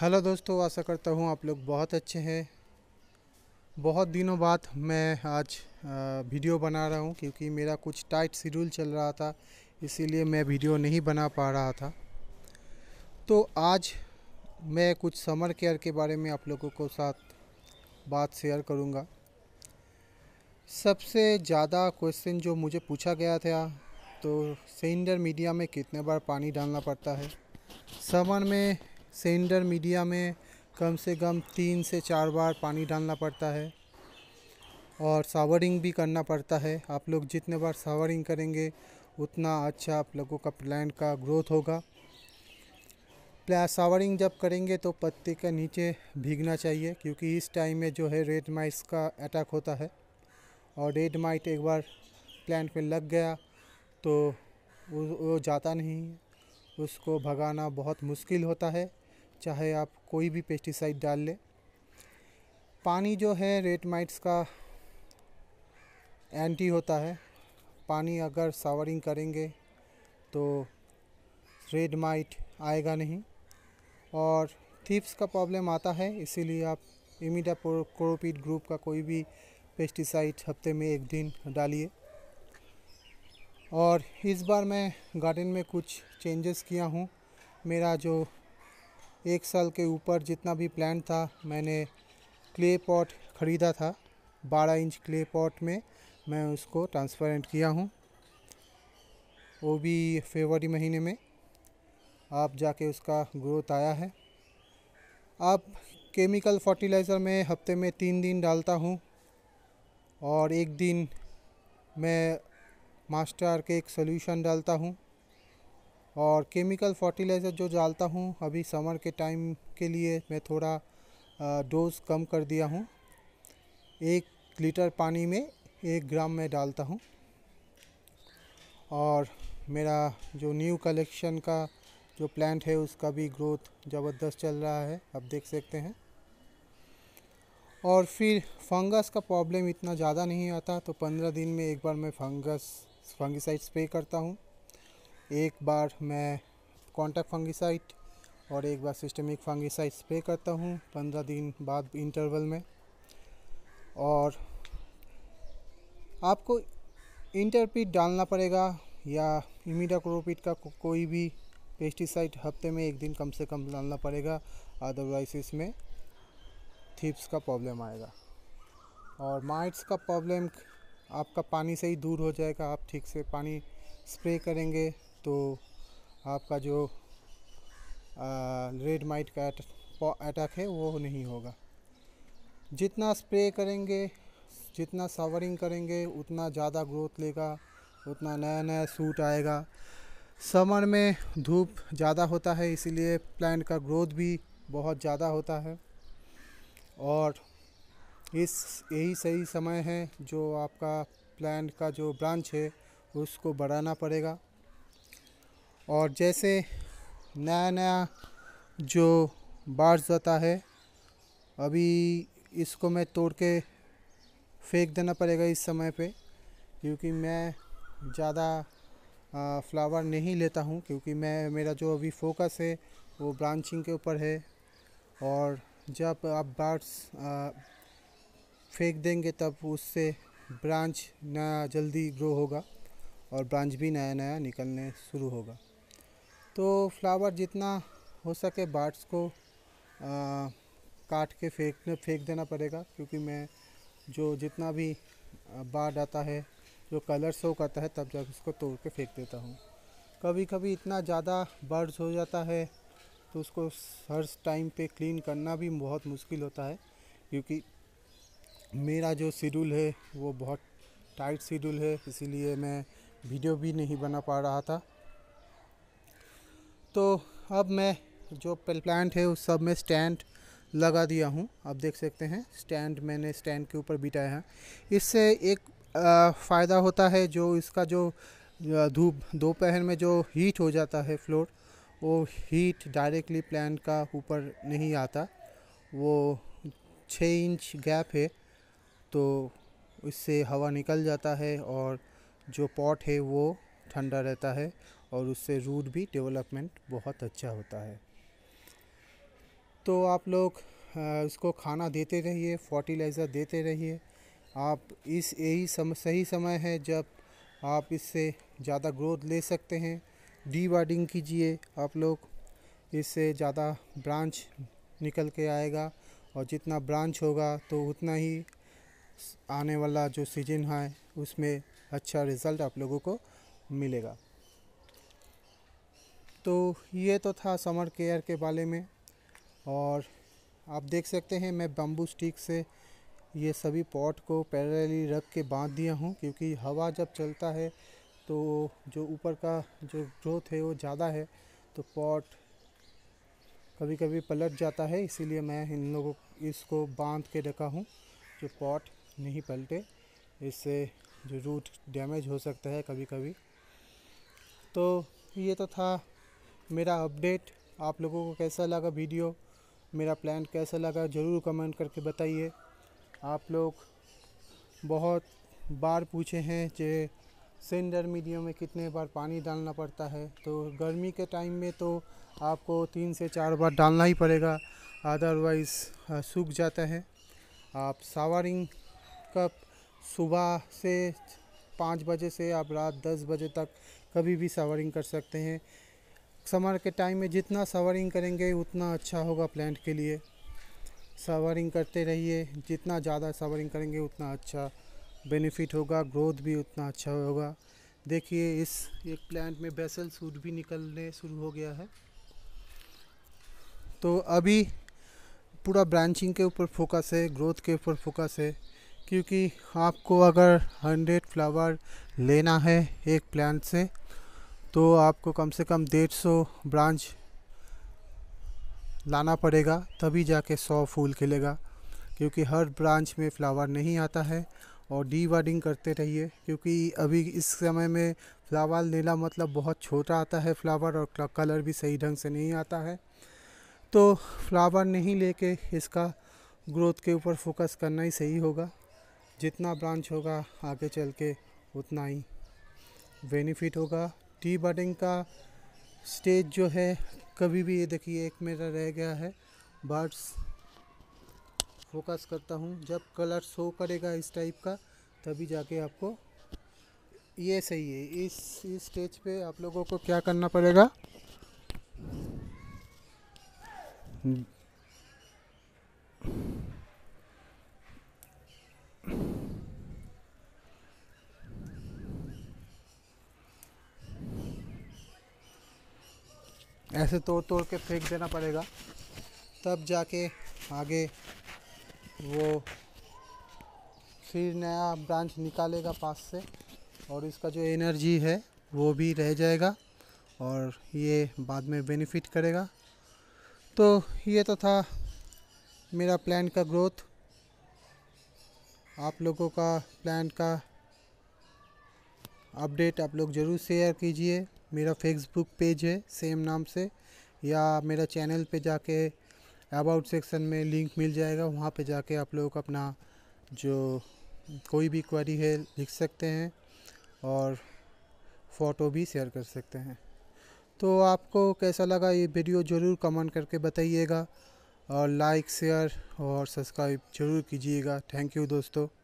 hello दोस्तों आशा करता हूँ आप लोग बहुत अच्छे हैं बहुत दिनों बाद मैं आज वीडियो बना रहा हूँ क्योंकि मेरा कुछ टाइट शेड्यूल चल रहा था इसीलिए मैं वीडियो नहीं बना पा रहा था तो आज मैं कुछ समर केयर के बारे में आप लोगों को साथ बात शेयर करूँगा सबसे ज़्यादा क्वेश्चन जो मुझे पूछा गया था तो सिलेंडर मीडिया में कितने बार पानी डालना पड़ता है समर में सेंडर मीडिया में कम से कम तीन से चार बार पानी डालना पड़ता है और सावरिंग भी करना पड़ता है आप लोग जितने बार सावरिंग करेंगे उतना अच्छा आप लोगों का प्लांट का ग्रोथ होगा सावरिंग जब करेंगे तो पत्ते के नीचे भीगना चाहिए क्योंकि इस टाइम में जो है रेड माइट्स का अटैक होता है और रेड माइट एक बार प्लांट में लग गया तो वो, वो जाता नहीं उसको भगाना बहुत मुश्किल होता है चाहे आप कोई भी पेस्टिसाइड डाल लें पानी जो है रेट माइट्स का एंटी होता है पानी अगर सावरिंग करेंगे तो रेड माइट आएगा नहीं और थीप्स का प्रॉब्लम आता है इसीलिए आप इमिडा क्रोपीड ग्रुप का कोई भी पेस्टिसाइड हफ्ते में एक दिन डालिए और इस बार मैं गार्डन में कुछ चेंजेस किया हूँ मेरा जो एक साल के ऊपर जितना भी प्लान था मैंने क्ले पॉट ख़रीदा था 12 इंच क्ले पॉट में मैं उसको ट्रांसपेरेंट किया हूँ वो भी फेवरी महीने में आप जाके उसका ग्रोथ आया है आप केमिकल फर्टिलाइज़र में हफ्ते में तीन दिन डालता हूँ और एक दिन मैं मास्टर के एक सोल्यूशन डालता हूँ और केमिकल फर्टिलाइज़र जो डालता हूँ अभी समर के टाइम के लिए मैं थोड़ा डोज कम कर दिया हूँ एक लीटर पानी में एक ग्राम में डालता हूँ और मेरा जो न्यू कलेक्शन का जो प्लांट है उसका भी ग्रोथ ज़बरदस्त चल रहा है आप देख सकते हैं और फिर फंगस का प्रॉब्लम इतना ज़्यादा नहीं आता तो पंद्रह दिन में एक बार मैं फंगस फंगिसाइड स्प्रे करता हूँ एक बार मैं कॉन्टैक्ट फंगिसाइड और एक बार सिस्टमिक फंगिसाइड स्प्रे करता हूँ पंद्रह दिन बाद इंटरवल में और आपको इंटरपीट डालना पड़ेगा या इमीडाक्रोपीट का को, कोई भी पेस्टिसाइड हफ्ते में एक दिन कम से कम डालना पड़ेगा अदरवाइज इसमें थिप्स का प्रॉब्लम आएगा और माइट्स का प्रॉब्लम आपका पानी से ही दूर हो जाएगा आप ठीक से पानी स्प्रे करेंगे तो आपका जो रेड माइट का अटैक है वो नहीं होगा जितना स्प्रे करेंगे जितना सावरिंग करेंगे उतना ज़्यादा ग्रोथ लेगा उतना नया नया सूट आएगा समर में धूप ज़्यादा होता है इसीलिए प्लांट का ग्रोथ भी बहुत ज़्यादा होता है और इस यही सही समय है जो आपका प्लांट का जो ब्रांच है उसको बढ़ाना पड़ेगा और जैसे नया नया जो बार्स आता है अभी इसको मैं तोड़ के फेंक देना पड़ेगा इस समय पे क्योंकि मैं ज़्यादा फ्लावर नहीं लेता हूँ क्योंकि मैं मेरा जो अभी फोकस है वो ब्रांचिंग के ऊपर है और जब आप बर्ड्स फेंक देंगे तब उससे ब्रांच नया जल्दी ग्रो होगा और ब्रांच भी नया नया निकलने शुरू होगा तो फ्लावर जितना हो सके बार्ड्स को आ, काट के फेंक फेंक देना पड़ेगा क्योंकि मैं जो जितना भी बाट आता है जो कलर शो करता है तब जब उसको तोड़ के फेंक देता हूँ कभी कभी इतना ज़्यादा बर्ड्स हो जाता है तो उसको हर टाइम पे क्लीन करना भी बहुत मुश्किल होता है क्योंकि मेरा जो शेड्यूल है वो बहुत टाइट शेड्यूल है इसीलिए मैं वीडियो भी नहीं बना पा रहा था तो अब मैं जो प्लांट है उस सब में स्टैंड लगा दिया हूँ आप देख सकते हैं स्टैंड मैंने स्टैंड के ऊपर बिठाया है इससे एक फ़ायदा होता है जो इसका जो धूप दोपहर में जो हीट हो जाता है फ्लोर वो हीट डायरेक्टली प्लांट का ऊपर नहीं आता वो छः इंच गैप है तो इससे हवा निकल जाता है और जो पॉट है वो ठंडा रहता है और उससे रूट भी डेवलपमेंट बहुत अच्छा होता है तो आप लोग इसको खाना देते रहिए फर्टिलाइज़र देते रहिए आप इस यही सम सही समय है जब आप इससे ज़्यादा ग्रोथ ले सकते हैं डी कीजिए आप लोग इससे ज़्यादा ब्रांच निकल के आएगा और जितना ब्रांच होगा तो उतना ही आने वाला जो सीजन है उसमें अच्छा रिज़ल्ट आप लोगों को मिलेगा तो ये तो था समर केयर के बारे में और आप देख सकते हैं मैं बम्बू स्टिक से ये सभी पॉट को पैरेलली रख के बांध दिया हूँ क्योंकि हवा जब चलता है तो जो ऊपर का जो ग्रोथ है वो ज़्यादा है तो पॉट कभी कभी पलट जाता है इसीलिए मैं इन लोगों इसको बांध के रखा हूँ जो पॉट नहीं पलटे इससे जो रूट डैमेज हो सकता है कभी कभी तो ये तो था मेरा अपडेट आप लोगों को कैसा लगा वीडियो मेरा प्लान कैसा लगा ज़रूर कमेंट करके बताइए आप लोग बहुत बार पूछे हैं कि सेंडर मीडियम में कितने बार पानी डालना पड़ता है तो गर्मी के टाइम में तो आपको तीन से चार बार डालना ही पड़ेगा अदरवाइज़ सूख जाता है आप सावरिंग कप सुबह से पाँच बजे से आप रात दस बजे तक कभी भी सावरिंग कर सकते हैं समर के टाइम में जितना सावरिंग करेंगे उतना अच्छा होगा प्लांट के लिए सवरिंग करते रहिए जितना ज़्यादा सवरिंग करेंगे उतना अच्छा बेनिफिट होगा ग्रोथ भी उतना अच्छा होगा देखिए इस एक प्लांट में बेसल सूट भी निकलने शुरू हो गया है तो अभी पूरा ब्रांचिंग के ऊपर फोकस है ग्रोथ के ऊपर फोकस है क्योंकि आपको अगर हंड्रेड फ्लावर लेना है एक प्लांट से तो आपको कम से कम डेढ़ सौ ब्रांच लाना पड़ेगा तभी जाके सौ फूल खिलेगा क्योंकि हर ब्रांच में फ्लावर नहीं आता है और डी करते रहिए क्योंकि अभी इस समय में फ्लावर लेना मतलब बहुत छोटा आता है फ्लावर और कलर भी सही ढंग से नहीं आता है तो फ्लावर नहीं लेके इसका ग्रोथ के ऊपर फोकस करना ही सही होगा जितना ब्रांच होगा आगे चल के उतना ही बेनिफिट होगा टी बडिंग का स्टेज जो है कभी भी ये देखिए एक मेरा रह गया है बर्ड्स फोकस करता हूँ जब कलर शो करेगा इस टाइप का तभी जाके आपको ये सही है इस इस स्टेज पे आप लोगों को क्या करना पड़ेगा ऐसे तोड़ तोड़ के फेंक देना पड़ेगा तब जाके आगे वो फिर नया ब्रांच निकालेगा पास से और इसका जो एनर्जी है वो भी रह जाएगा और ये बाद में बेनिफिट करेगा तो ये तो था मेरा प्लान का ग्रोथ आप लोगों का प्लान का अपडेट आप लोग ज़रूर शेयर कीजिए मेरा फेसबुक पेज है सेम नाम से या मेरा चैनल पे जाके अबाउट सेक्शन में लिंक मिल जाएगा वहाँ पे जाके आप लोग अपना जो कोई भी क्वेरी है लिख सकते हैं और फ़ोटो भी शेयर कर सकते हैं तो आपको कैसा लगा ये वीडियो ज़रूर कमेंट करके बताइएगा और लाइक शेयर और सब्सक्राइब ज़रूर कीजिएगा थैंक यू दोस्तों